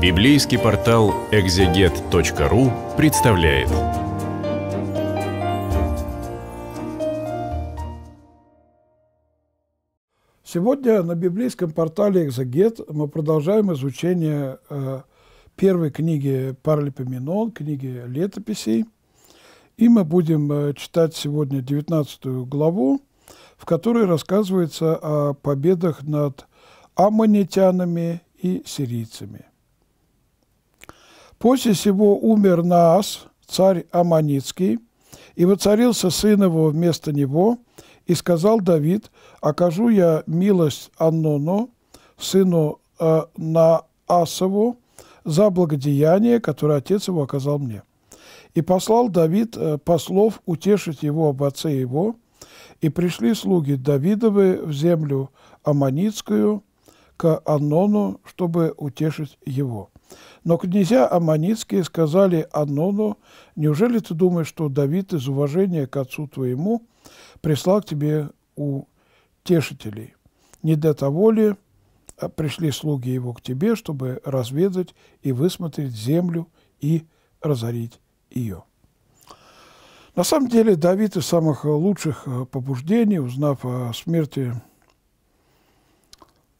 Библейский портал экзегет.ру представляет. Сегодня на библейском портале «Экзегет» мы продолжаем изучение э, первой книги Паралипоменон, книги летописей. И мы будем э, читать сегодня 19 главу, в которой рассказывается о победах над аммонитянами и сирийцами. После сего умер Наас, царь Аманицкий, и воцарился сын его вместо него, и сказал Давид, «Окажу я милость Аннону, сыну э, Наасову, за благодеяние, которое отец его оказал мне». И послал Давид э, послов утешить его об отце его, и пришли слуги Давидовы в землю Аманицкую к Аннону, чтобы утешить его. Но князья Аманицкие сказали Анону, «Неужели ты думаешь, что Давид из уважения к отцу твоему прислал к тебе утешителей? Не для того ли а, пришли слуги его к тебе, чтобы разведать и высмотреть землю и разорить ее?» На самом деле Давид из самых лучших э, побуждений, узнав о смерти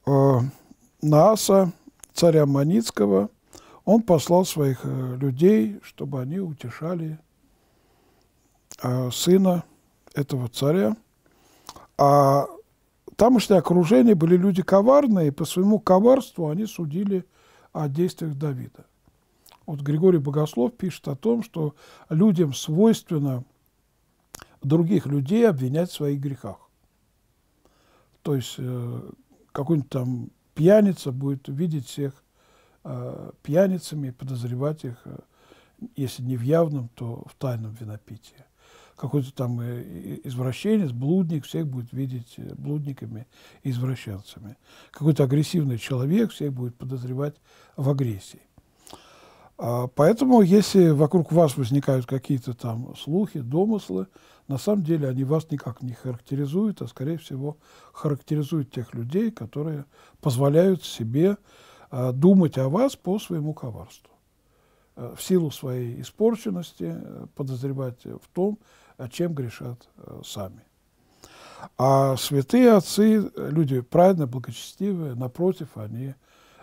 э, Нааса, царя Маницкого, он послал своих э, людей, чтобы они утешали э, сына этого царя. А тамошнее окружение были люди коварные, и по своему коварству они судили о действиях Давида. Вот Григорий Богослов пишет о том, что людям свойственно других людей обвинять в своих грехах. То есть э, какой-нибудь там пьяница будет видеть всех Э, пьяницами подозревать их, э, если не в явном, то в тайном винопитии. Какой-то там э, извращенец, блудник всех будет видеть блудниками и извращенцами. Какой-то агрессивный человек всех будет подозревать в агрессии. А, поэтому, если вокруг вас возникают какие-то там слухи, домыслы, на самом деле они вас никак не характеризуют, а, скорее всего, характеризуют тех людей, которые позволяют себе Э, думать о вас по своему коварству, э, в силу своей испорченности э, подозревать в том, чем грешат сами. А святые отцы, люди праведные, благочестивые, напротив, они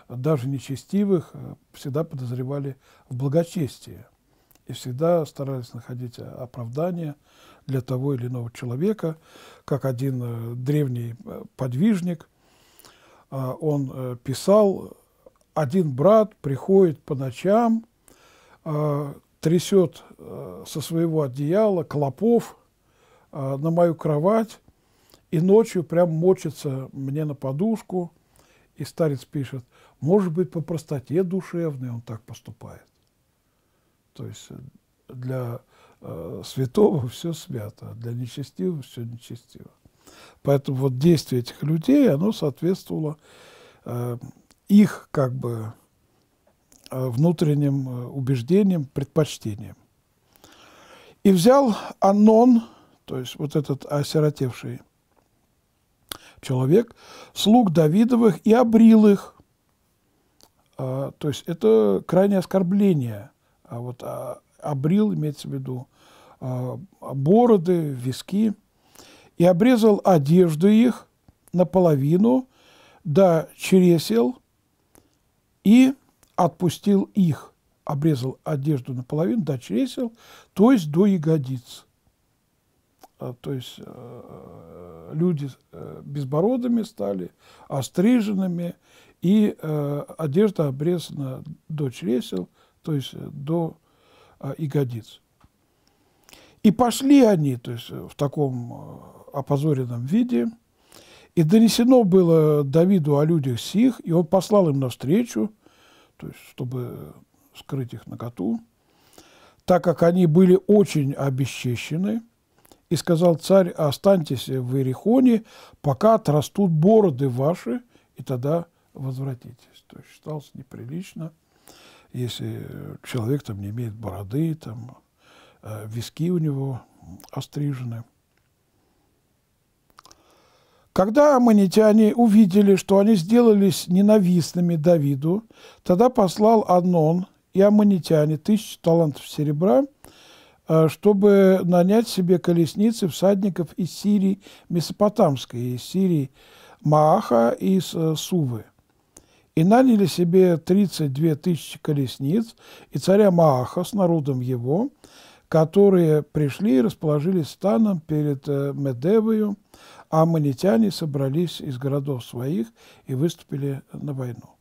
даже нечестивых всегда подозревали в благочестии и всегда старались находить оправдание для того или иного человека, как один древний подвижник. Он писал один брат приходит по ночам, э, трясет э, со своего одеяла клопов э, на мою кровать и ночью прям мочится мне на подушку. И старец пишет, может быть, по простоте душевной он так поступает. То есть для святого все свято, а для нечестивого все нечестиво. Поэтому вот действие этих людей, оно соответствовало их как бы э, внутренним э, убеждением, предпочтением. И взял Анон, то есть вот этот осиротевший человек, слуг Давидовых и обрил их. А, то есть это крайнее оскорбление. А вот а, обрил, имеется в виду, а, бороды, виски. И обрезал одежду их наполовину, да чересел – и отпустил их, обрезал одежду наполовину до чресел, то есть до ягодиц. Э, то есть э, люди э, безбородыми стали, остриженными, и одежда обрезана до чресел, то есть до ягодиц. И пошли они то есть, в таком опозоренном виде, и донесено было Давиду о людях сих, и он послал им навстречу, то есть чтобы скрыть их наготу, так как они были очень обесчищены, и сказал царь, останьтесь в Иерихоне, пока отрастут бороды ваши, и тогда возвратитесь. То есть считалось неприлично, если человек там не имеет бороды, там э, виски у него острижены – когда аммонитяне увидели, что они сделались ненавистными Давиду, тогда послал Анон и аммонитяне тысячу талантов серебра, э, чтобы нанять себе колесницы всадников из Сирии Месопотамской, из Сирии Мааха и из э, Сувы. И наняли себе 32 тысячи колесниц и царя Мааха с народом его, которые пришли и расположились станом перед э, Медевою, а аммонитяне собрались из городов своих и выступили на войну.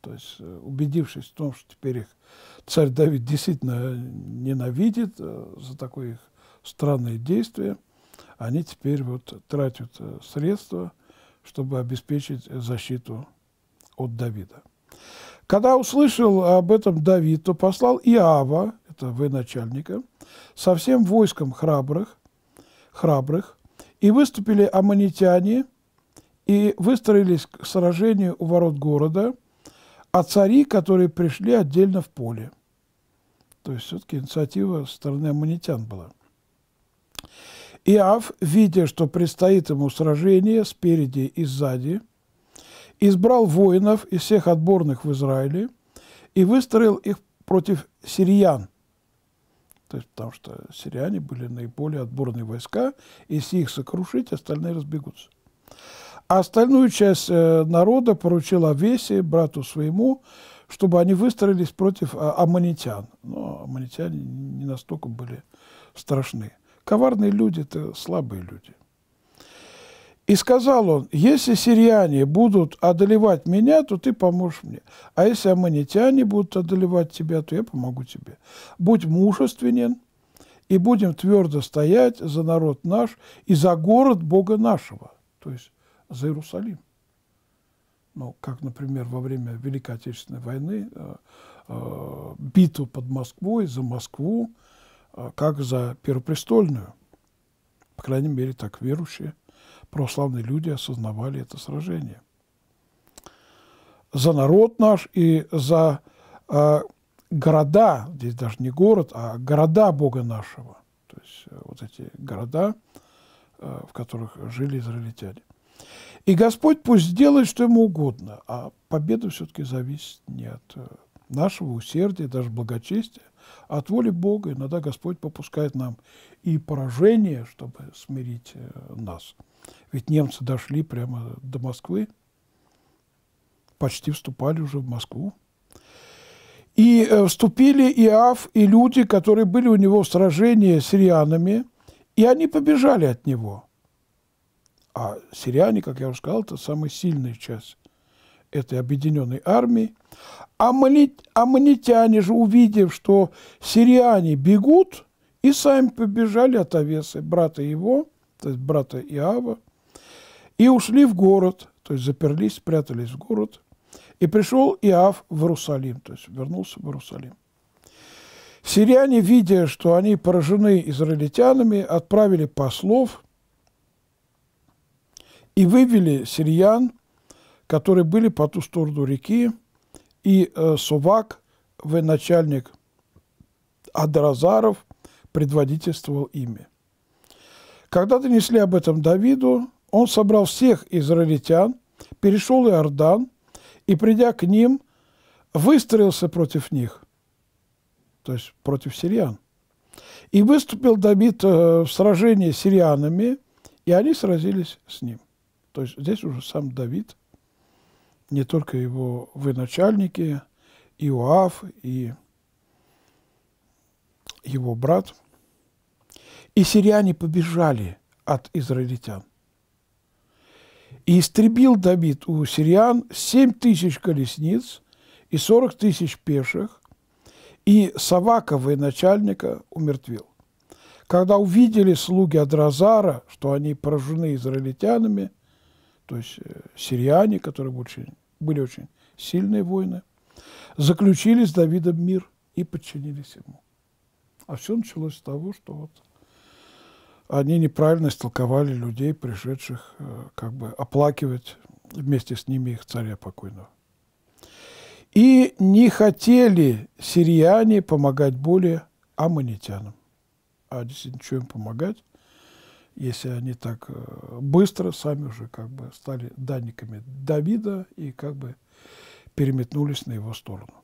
То есть, э, убедившись в том, что теперь их царь Давид действительно ненавидит э, за такое их странное действие, они теперь вот тратят э, средства, чтобы обеспечить защиту от Давида. Когда услышал об этом Давид, то послал Иава, это военачальника, со всем войском храбрых, храбрых и выступили аммонитяне и выстроились к сражению у ворот города, а цари, которые пришли отдельно в поле. То есть все-таки инициатива со стороны аммонитян была. Иав, видя, что предстоит ему сражение спереди и сзади, избрал воинов из всех отборных в Израиле и выстроил их против сириян – то есть, потому что сириане были наиболее отборные войска. Если их сокрушить, остальные разбегутся. А остальную часть э, народа поручил Авесе, брату своему, чтобы они выстроились против а, аммонитян. Но аммонитяне не настолько были страшны. Коварные люди – это слабые люди. И сказал он, если сириане будут одолевать меня, то ты поможешь мне. А если аммонитяне будут одолевать тебя, то я помогу тебе. Будь мужественен, и будем твердо стоять за народ наш и за город Бога нашего, то есть за Иерусалим. Ну, как, например, во время Великой Отечественной войны, э, э, битву под Москвой, за Москву, э, как за Первопрестольную. По крайней мере, так верующие православные люди осознавали это сражение. За народ наш и за э, города, здесь даже не город, а города Бога нашего. То есть э, вот эти города, э, в которых жили израильтяне. И Господь пусть сделает, что ему угодно, а победа все-таки зависит не от э, нашего усердия, даже благочестия, от воли Бога иногда Господь попускает нам и поражение, чтобы смирить э, нас. Ведь немцы дошли прямо до Москвы, почти вступали уже в Москву. И э, вступили Иав и люди, которые были у него в сражении с сирианами, и они побежали от него. А сириане, как я уже сказал, это самая сильная часть этой объединенной армии. Аммонитяне а же, увидев, что сириане бегут, и сами побежали от Овесы, брата его, то есть брата Иава, и ушли в город, то есть заперлись, спрятались в город. И пришел Иав в Иерусалим, то есть вернулся в Иерусалим. Сириане, видя, что они поражены израильтянами, отправили послов и вывели сириян которые были по ту сторону реки, и э, Сувак, военачальник Адразаров, предводительствовал ими. Когда донесли об этом Давиду, он собрал всех израильтян, перешел Иордан и, придя к ним, выстроился против них, то есть против сириян. И выступил Давид э, в сражении с сирианами, и они сразились с ним. То есть здесь уже сам Давид не только его вы начальники и и его брат. И сириане побежали от израильтян. И истребил Давид у сириан 7 тысяч колесниц и 40 тысяч пеших, и Савака, военачальника, умертвил. Когда увидели слуги Адразара, что они поражены израильтянами, то есть э, сириане, которые больше были очень сильные войны, заключили с Давидом мир и подчинились ему. А все началось с того, что вот они неправильно истолковали людей, пришедших э, как бы оплакивать вместе с ними их царя покойного. И не хотели сирияне помогать более аммонитянам. А действительно, что им помогать? если они так э, быстро сами уже как бы стали данниками Давида и как бы переметнулись на его сторону.